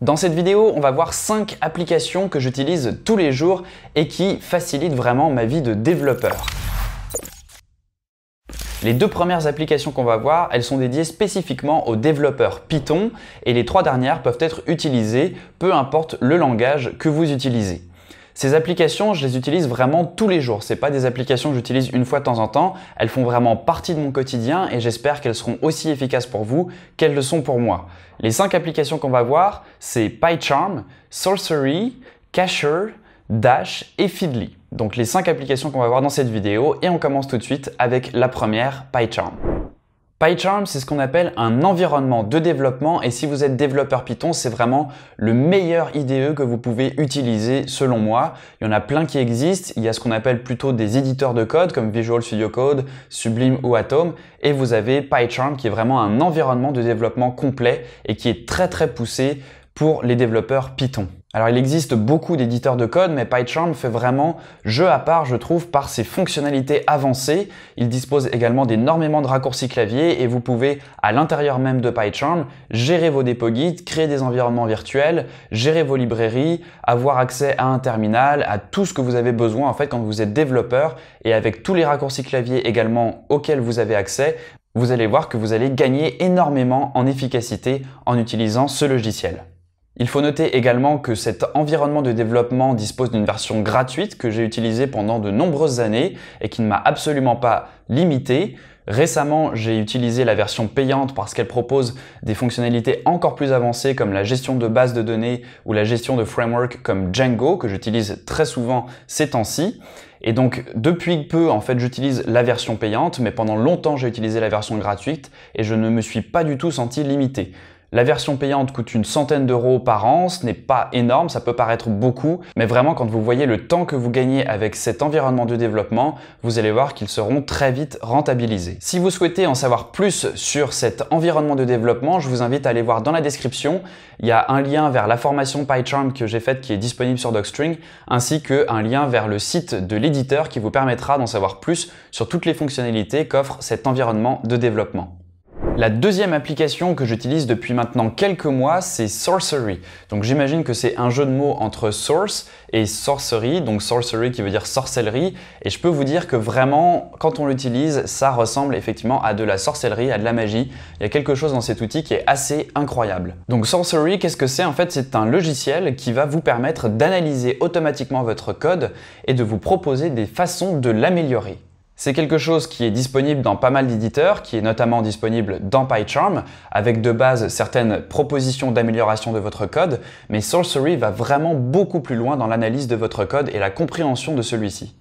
Dans cette vidéo, on va voir 5 applications que j'utilise tous les jours et qui facilitent vraiment ma vie de développeur. Les deux premières applications qu'on va voir, elles sont dédiées spécifiquement aux développeurs Python et les trois dernières peuvent être utilisées peu importe le langage que vous utilisez. Ces applications, je les utilise vraiment tous les jours. Ce n'est pas des applications que j'utilise une fois de temps en temps. Elles font vraiment partie de mon quotidien et j'espère qu'elles seront aussi efficaces pour vous qu'elles le sont pour moi. Les cinq applications qu'on va voir, c'est PyCharm, Sorcery, Casher, Dash et Feedly. Donc les cinq applications qu'on va voir dans cette vidéo et on commence tout de suite avec la première, PyCharm. PyCharm, c'est ce qu'on appelle un environnement de développement et si vous êtes développeur Python, c'est vraiment le meilleur IDE que vous pouvez utiliser selon moi. Il y en a plein qui existent, il y a ce qu'on appelle plutôt des éditeurs de code comme Visual Studio Code, Sublime ou Atom et vous avez PyCharm qui est vraiment un environnement de développement complet et qui est très très poussé pour les développeurs Python. Alors il existe beaucoup d'éditeurs de code, mais PyCharm fait vraiment jeu à part, je trouve, par ses fonctionnalités avancées. Il dispose également d'énormément de raccourcis clavier et vous pouvez, à l'intérieur même de PyCharm, gérer vos dépôts guides, créer des environnements virtuels, gérer vos librairies, avoir accès à un terminal, à tout ce que vous avez besoin en fait quand vous êtes développeur et avec tous les raccourcis clavier également auxquels vous avez accès, vous allez voir que vous allez gagner énormément en efficacité en utilisant ce logiciel. Il faut noter également que cet environnement de développement dispose d'une version gratuite que j'ai utilisée pendant de nombreuses années et qui ne m'a absolument pas limité. Récemment, j'ai utilisé la version payante parce qu'elle propose des fonctionnalités encore plus avancées comme la gestion de bases de données ou la gestion de framework comme Django que j'utilise très souvent ces temps-ci. Et donc depuis peu, en fait, j'utilise la version payante, mais pendant longtemps, j'ai utilisé la version gratuite et je ne me suis pas du tout senti limité. La version payante coûte une centaine d'euros par an, ce n'est pas énorme, ça peut paraître beaucoup, mais vraiment quand vous voyez le temps que vous gagnez avec cet environnement de développement, vous allez voir qu'ils seront très vite rentabilisés. Si vous souhaitez en savoir plus sur cet environnement de développement, je vous invite à aller voir dans la description, il y a un lien vers la formation PyCharm que j'ai faite qui est disponible sur DocString, ainsi qu'un lien vers le site de l'éditeur qui vous permettra d'en savoir plus sur toutes les fonctionnalités qu'offre cet environnement de développement. La deuxième application que j'utilise depuis maintenant quelques mois, c'est Sorcery. Donc j'imagine que c'est un jeu de mots entre source et sorcery, donc sorcery qui veut dire sorcellerie, et je peux vous dire que vraiment, quand on l'utilise, ça ressemble effectivement à de la sorcellerie, à de la magie. Il y a quelque chose dans cet outil qui est assez incroyable. Donc sorcery, qu'est-ce que c'est En fait, c'est un logiciel qui va vous permettre d'analyser automatiquement votre code et de vous proposer des façons de l'améliorer. C'est quelque chose qui est disponible dans pas mal d'éditeurs, qui est notamment disponible dans PyCharm, avec de base certaines propositions d'amélioration de votre code, mais Sorcery va vraiment beaucoup plus loin dans l'analyse de votre code et la compréhension de celui-ci.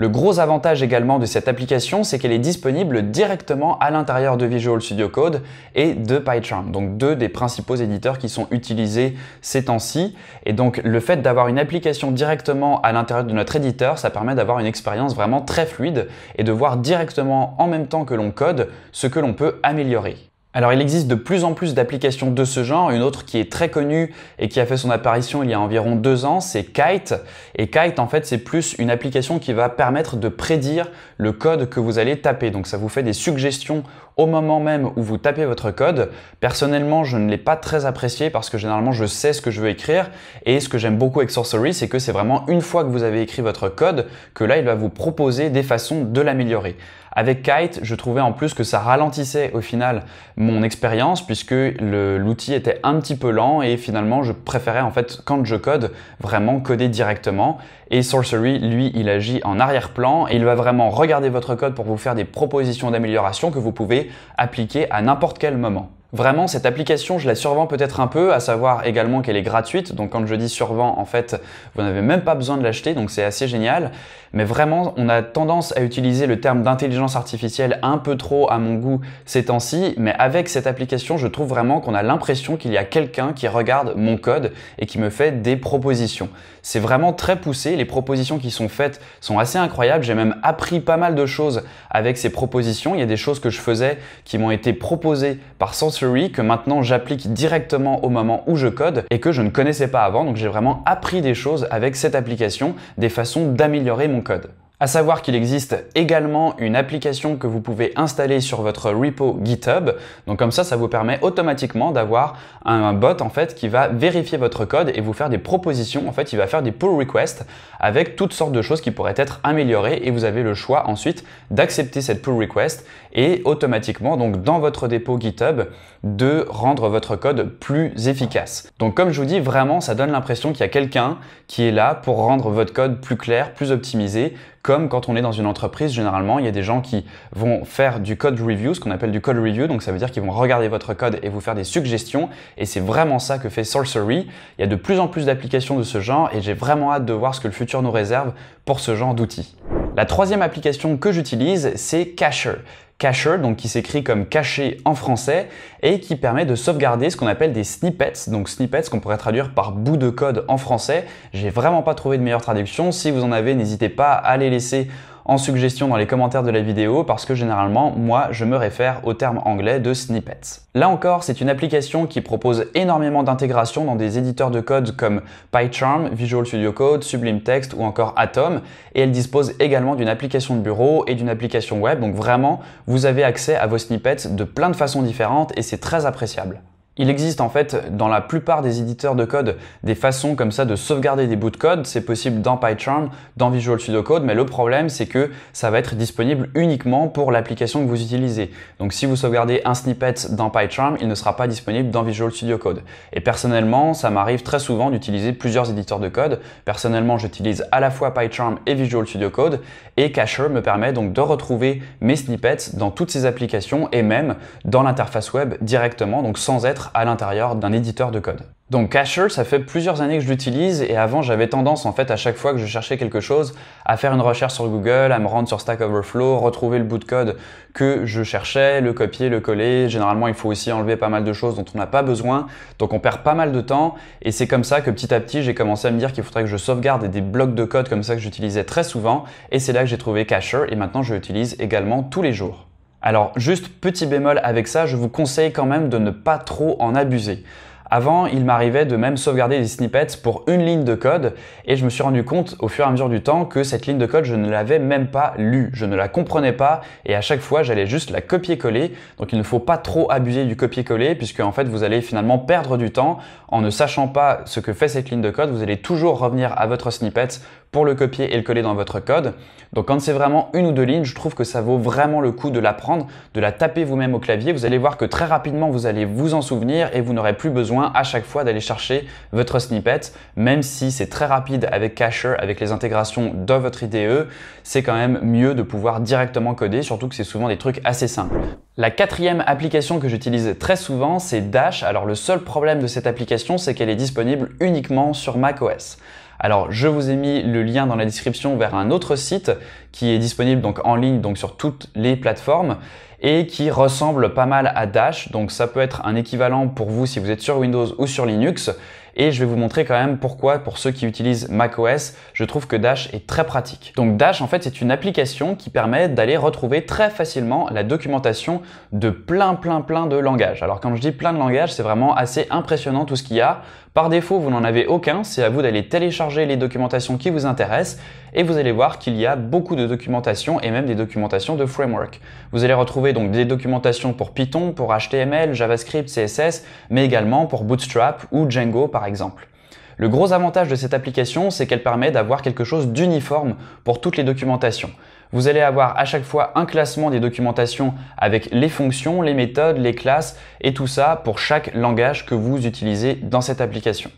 Le gros avantage également de cette application, c'est qu'elle est disponible directement à l'intérieur de Visual Studio Code et de PyCharm, donc deux des principaux éditeurs qui sont utilisés ces temps-ci. Et donc le fait d'avoir une application directement à l'intérieur de notre éditeur, ça permet d'avoir une expérience vraiment très fluide et de voir directement en même temps que l'on code ce que l'on peut améliorer. Alors il existe de plus en plus d'applications de ce genre. Une autre qui est très connue et qui a fait son apparition il y a environ deux ans, c'est Kite. Et Kite, en fait, c'est plus une application qui va permettre de prédire le code que vous allez taper. Donc ça vous fait des suggestions au moment même où vous tapez votre code. Personnellement, je ne l'ai pas très apprécié parce que généralement, je sais ce que je veux écrire. Et ce que j'aime beaucoup avec Sorcery, c'est que c'est vraiment une fois que vous avez écrit votre code que là, il va vous proposer des façons de l'améliorer. Avec Kite, je trouvais en plus que ça ralentissait au final mon expérience puisque l'outil était un petit peu lent et finalement je préférais en fait quand je code vraiment coder directement et Sorcery lui il agit en arrière-plan et il va vraiment regarder votre code pour vous faire des propositions d'amélioration que vous pouvez appliquer à n'importe quel moment. Vraiment, cette application, je la survends peut-être un peu, à savoir également qu'elle est gratuite. Donc quand je dis survends, en fait, vous n'avez même pas besoin de l'acheter, donc c'est assez génial. Mais vraiment, on a tendance à utiliser le terme d'intelligence artificielle un peu trop à mon goût ces temps-ci. Mais avec cette application, je trouve vraiment qu'on a l'impression qu'il y a quelqu'un qui regarde mon code et qui me fait des propositions. C'est vraiment très poussé. Les propositions qui sont faites sont assez incroyables. J'ai même appris pas mal de choses avec ces propositions. Il y a des choses que je faisais qui m'ont été proposées par sens que maintenant j'applique directement au moment où je code et que je ne connaissais pas avant. Donc j'ai vraiment appris des choses avec cette application, des façons d'améliorer mon code. À savoir qu'il existe également une application que vous pouvez installer sur votre repo GitHub. Donc comme ça, ça vous permet automatiquement d'avoir un bot en fait qui va vérifier votre code et vous faire des propositions. En fait, il va faire des pull requests avec toutes sortes de choses qui pourraient être améliorées et vous avez le choix ensuite d'accepter cette pull request et automatiquement donc dans votre dépôt GitHub de rendre votre code plus efficace. Donc comme je vous dis, vraiment, ça donne l'impression qu'il y a quelqu'un qui est là pour rendre votre code plus clair, plus optimisé, comme quand on est dans une entreprise, généralement, il y a des gens qui vont faire du code review, ce qu'on appelle du code review. Donc ça veut dire qu'ils vont regarder votre code et vous faire des suggestions. Et c'est vraiment ça que fait Sorcery. Il y a de plus en plus d'applications de ce genre et j'ai vraiment hâte de voir ce que le futur nous réserve pour ce genre d'outils. La troisième application que j'utilise, c'est Cacher. Cacher, donc qui s'écrit comme caché en français, et qui permet de sauvegarder ce qu'on appelle des snippets, donc snippets qu'on pourrait traduire par bout de code en français. J'ai vraiment pas trouvé de meilleure traduction. Si vous en avez, n'hésitez pas à les laisser en suggestion dans les commentaires de la vidéo parce que généralement, moi, je me réfère au terme anglais de snippets. Là encore, c'est une application qui propose énormément d'intégration dans des éditeurs de code comme PyCharm, Visual Studio Code, Sublime Text ou encore Atom et elle dispose également d'une application de bureau et d'une application web. Donc vraiment, vous avez accès à vos snippets de plein de façons différentes et c'est très appréciable. Il existe en fait dans la plupart des éditeurs de code des façons comme ça de sauvegarder des bouts de code. C'est possible dans PyCharm, dans Visual Studio Code, mais le problème c'est que ça va être disponible uniquement pour l'application que vous utilisez. Donc si vous sauvegardez un snippet dans PyCharm, il ne sera pas disponible dans Visual Studio Code. Et personnellement, ça m'arrive très souvent d'utiliser plusieurs éditeurs de code. Personnellement, j'utilise à la fois PyCharm et Visual Studio Code et Cacher me permet donc de retrouver mes snippets dans toutes ces applications et même dans l'interface web directement, donc sans être à l'intérieur d'un éditeur de code. Donc Cacher, ça fait plusieurs années que je l'utilise et avant j'avais tendance en fait à chaque fois que je cherchais quelque chose à faire une recherche sur Google, à me rendre sur Stack Overflow, retrouver le bout de code que je cherchais, le copier, le coller. Généralement il faut aussi enlever pas mal de choses dont on n'a pas besoin, donc on perd pas mal de temps et c'est comme ça que petit à petit j'ai commencé à me dire qu'il faudrait que je sauvegarde des blocs de code comme ça que j'utilisais très souvent et c'est là que j'ai trouvé Cacher et maintenant je l'utilise également tous les jours. Alors juste petit bémol avec ça, je vous conseille quand même de ne pas trop en abuser. Avant, il m'arrivait de même sauvegarder des snippets pour une ligne de code et je me suis rendu compte au fur et à mesure du temps que cette ligne de code, je ne l'avais même pas lue, je ne la comprenais pas et à chaque fois, j'allais juste la copier-coller. Donc il ne faut pas trop abuser du copier-coller puisque en fait, vous allez finalement perdre du temps en ne sachant pas ce que fait cette ligne de code. Vous allez toujours revenir à votre snippet pour le copier et le coller dans votre code. Donc quand c'est vraiment une ou deux lignes, je trouve que ça vaut vraiment le coup de la prendre, de la taper vous-même au clavier. Vous allez voir que très rapidement, vous allez vous en souvenir et vous n'aurez plus besoin à chaque fois d'aller chercher votre snippet, même si c'est très rapide avec Cacher, avec les intégrations de votre IDE, c'est quand même mieux de pouvoir directement coder, surtout que c'est souvent des trucs assez simples. La quatrième application que j'utilise très souvent, c'est Dash. Alors le seul problème de cette application, c'est qu'elle est disponible uniquement sur macOS. Alors je vous ai mis le lien dans la description vers un autre site qui est disponible donc en ligne donc sur toutes les plateformes et qui ressemble pas mal à Dash. Donc ça peut être un équivalent pour vous si vous êtes sur Windows ou sur Linux. Et je vais vous montrer quand même pourquoi, pour ceux qui utilisent macOS, je trouve que Dash est très pratique. Donc Dash, en fait, c'est une application qui permet d'aller retrouver très facilement la documentation de plein, plein, plein de langages. Alors quand je dis plein de langages, c'est vraiment assez impressionnant tout ce qu'il y a. Par défaut, vous n'en avez aucun, c'est à vous d'aller télécharger les documentations qui vous intéressent et vous allez voir qu'il y a beaucoup de documentations et même des documentations de framework. Vous allez retrouver donc des documentations pour Python, pour HTML, JavaScript, CSS, mais également pour Bootstrap ou Django par exemple. Le gros avantage de cette application, c'est qu'elle permet d'avoir quelque chose d'uniforme pour toutes les documentations. Vous allez avoir à chaque fois un classement des documentations avec les fonctions, les méthodes, les classes et tout ça pour chaque langage que vous utilisez dans cette application.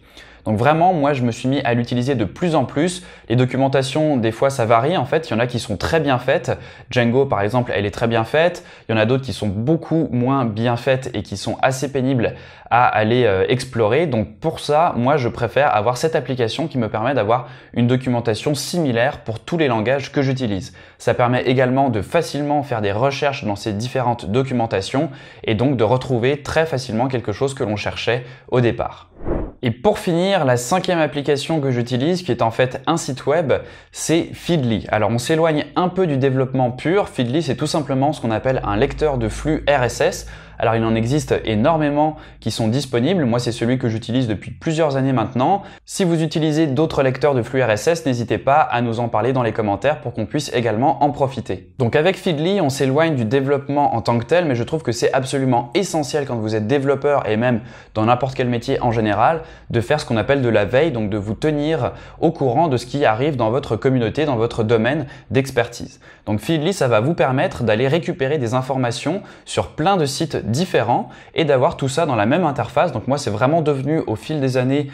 Donc vraiment, moi, je me suis mis à l'utiliser de plus en plus. Les documentations, des fois, ça varie. En fait, il y en a qui sont très bien faites. Django, par exemple, elle est très bien faite. Il y en a d'autres qui sont beaucoup moins bien faites et qui sont assez pénibles à aller euh, explorer. Donc pour ça, moi, je préfère avoir cette application qui me permet d'avoir une documentation similaire pour tous les langages que j'utilise. Ça permet également de facilement faire des recherches dans ces différentes documentations et donc de retrouver très facilement quelque chose que l'on cherchait au départ. Et pour finir, la cinquième application que j'utilise, qui est en fait un site web, c'est Feedly. Alors on s'éloigne un peu du développement pur. Feedly, c'est tout simplement ce qu'on appelle un lecteur de flux RSS. Alors il en existe énormément qui sont disponibles. Moi c'est celui que j'utilise depuis plusieurs années maintenant. Si vous utilisez d'autres lecteurs de flux RSS, n'hésitez pas à nous en parler dans les commentaires pour qu'on puisse également en profiter. Donc avec Feedly, on s'éloigne du développement en tant que tel, mais je trouve que c'est absolument essentiel quand vous êtes développeur et même dans n'importe quel métier en général, de faire ce qu'on appelle de la veille, donc de vous tenir au courant de ce qui arrive dans votre communauté, dans votre domaine d'expertise. Donc Feedly, ça va vous permettre d'aller récupérer des informations sur plein de sites différents et d'avoir tout ça dans la même interface. Donc moi, c'est vraiment devenu au fil des années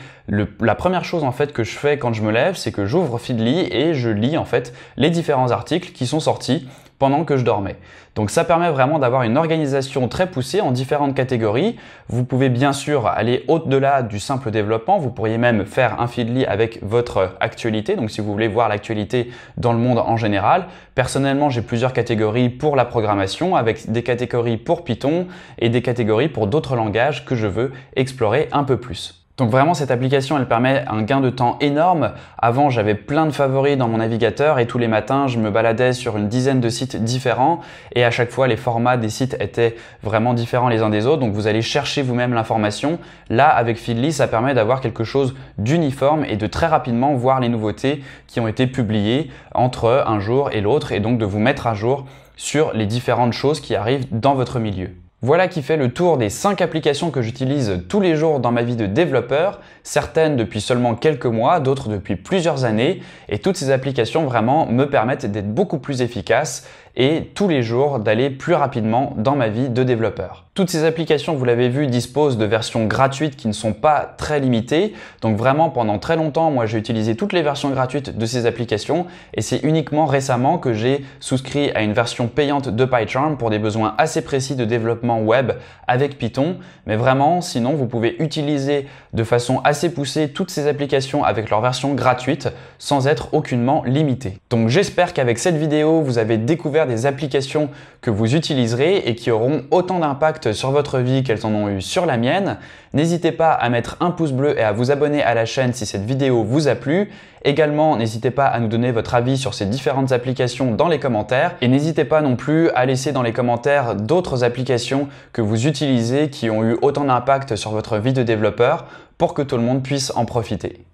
la première chose en fait que je fais quand je me lève, c'est que j'ouvre Feedly et je lis en fait les différents articles qui sont sortis pendant que je dormais. Donc ça permet vraiment d'avoir une organisation très poussée en différentes catégories. Vous pouvez bien sûr aller au-delà du simple développement, vous pourriez même faire un feedly avec votre actualité, donc si vous voulez voir l'actualité dans le monde en général. Personnellement, j'ai plusieurs catégories pour la programmation, avec des catégories pour Python et des catégories pour d'autres langages que je veux explorer un peu plus. Donc vraiment cette application elle permet un gain de temps énorme. Avant j'avais plein de favoris dans mon navigateur et tous les matins je me baladais sur une dizaine de sites différents et à chaque fois les formats des sites étaient vraiment différents les uns des autres donc vous allez chercher vous-même l'information. Là avec Feedly ça permet d'avoir quelque chose d'uniforme et de très rapidement voir les nouveautés qui ont été publiées entre un jour et l'autre et donc de vous mettre à jour sur les différentes choses qui arrivent dans votre milieu. Voilà qui fait le tour des 5 applications que j'utilise tous les jours dans ma vie de développeur, certaines depuis seulement quelques mois, d'autres depuis plusieurs années, et toutes ces applications vraiment me permettent d'être beaucoup plus efficace et tous les jours d'aller plus rapidement dans ma vie de développeur. Toutes ces applications, vous l'avez vu, disposent de versions gratuites qui ne sont pas très limitées. Donc vraiment, pendant très longtemps, moi j'ai utilisé toutes les versions gratuites de ces applications et c'est uniquement récemment que j'ai souscrit à une version payante de PyCharm pour des besoins assez précis de développement web avec Python. Mais vraiment, sinon, vous pouvez utiliser de façon assez poussée toutes ces applications avec leur version gratuite sans être aucunement limité. Donc j'espère qu'avec cette vidéo, vous avez découvert des applications que vous utiliserez et qui auront autant d'impact sur votre vie qu'elles en ont eu sur la mienne. N'hésitez pas à mettre un pouce bleu et à vous abonner à la chaîne si cette vidéo vous a plu. Également, n'hésitez pas à nous donner votre avis sur ces différentes applications dans les commentaires et n'hésitez pas non plus à laisser dans les commentaires d'autres applications que vous utilisez qui ont eu autant d'impact sur votre vie de développeur pour que tout le monde puisse en profiter.